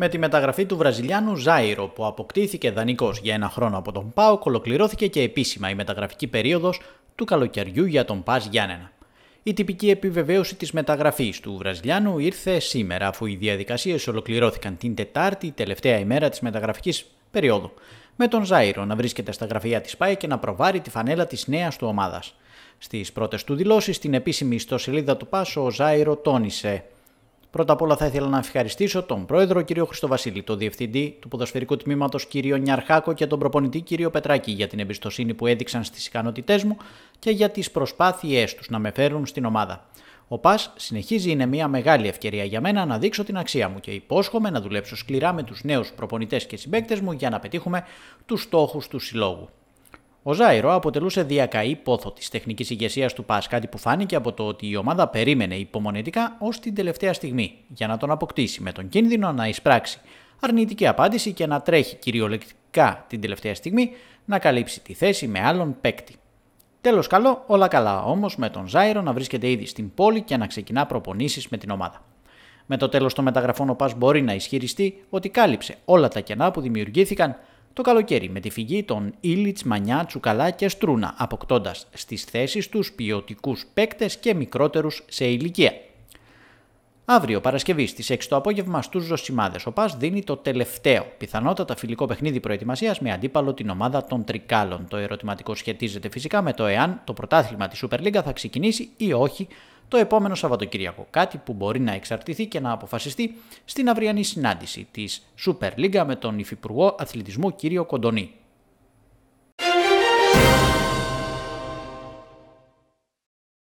Με τη μεταγραφή του Βραζιλιάνου Ζάιρο, που αποκτήθηκε δανεικός για ένα χρόνο από τον ΠΑΟ ολοκληρώθηκε και επίσημα η μεταγραφική περίοδος του καλοκαιριού για τον Πας Γιάννενα. Η τυπική επιβεβαίωση της μεταγραφής του Βραζιλιάνου ήρθε σήμερα, αφού οι διαδικασίες ολοκληρώθηκαν την Τετάρτη, τελευταία ημέρα της μεταγραφικής περίοδου, με τον Ζάιρο να βρίσκεται στα γραφεία της ΠΑΕ και να προβάρει τη φανέλα της νέας του ομάδας. Στις πρώτες του δηλώσεις, στην επίσημη ιστοσελίδα του Πάσο, ο Ζάιρο τόνισε Πρώτα απ' όλα θα ήθελα να ευχαριστήσω τον πρόεδρο κ. Χριστοβασίλη, τον διευθυντή του ποδοσφαιρικού τμήματος κ. Νιαρχάκο και τον προπονητή κ. Πετράκη για την εμπιστοσύνη που έδειξαν στις ικανότητές μου και για τις προσπάθειές τους να με φέρουν στην ομάδα. Ο ΠΑΣ συνεχίζει είναι μια μεγάλη ευκαιρία για μένα να δείξω την αξία μου και υπόσχομαι να δουλέψω σκληρά με τους νέους προπονητές και συμπαίκτες μου για να πετύχουμε τους στόχους του συλλόγου. Ο Ζάιρο αποτελούσε διακαή πόθο της τεχνικής ηγεσίας του ΠΑΣ, κάτι που φάνηκε από το ότι η ομάδα περίμενε υπομονετικά ως την τελευταία στιγμή για να τον αποκτήσει, με τον κίνδυνο να εισπράξει αρνητική απάντηση και να τρέχει κυριολεκτικά την τελευταία στιγμή να καλύψει τη θέση με άλλον παίκτη. Τέλος καλό, όλα καλά όμως με τον Ζάιρο να βρίσκεται ήδη στην πόλη και να ξεκινά προπονήσεις με την ομάδα. Με το τέλος των μεταγραφών, ο ΠΑΣ μπορεί να ισχυριστεί ότι κάλυψε όλα τα κενά που δημιουργήθηκαν το καλοκαίρι με τη φυγή των Ήλιτς, Μανιά, Τσουκαλά και Στρούνα, αποκτώντας στις θέσεις τους ποιοτικούς παίκτες και μικρότερους σε ηλικία. Αύριο Παρασκευή στις 6 το απόγευμα στους Ζωσιμάδες, ο Πας δίνει το τελευταίο, πιθανότατα φιλικό παιχνίδι προετοιμασίας με αντίπαλο την ομάδα των Τρικάλων. Το ερωτηματικό σχετίζεται φυσικά με το εάν το πρωτάθλημα της Super League θα ξεκινήσει ή όχι το επόμενο Σαββατοκύριακο. Κάτι που μπορεί να εξαρτηθεί και να αποφασιστεί στην αυριανή συνάντηση της Super League με τον Υφυπουργό Αθλητισμού κ. Κοντονή.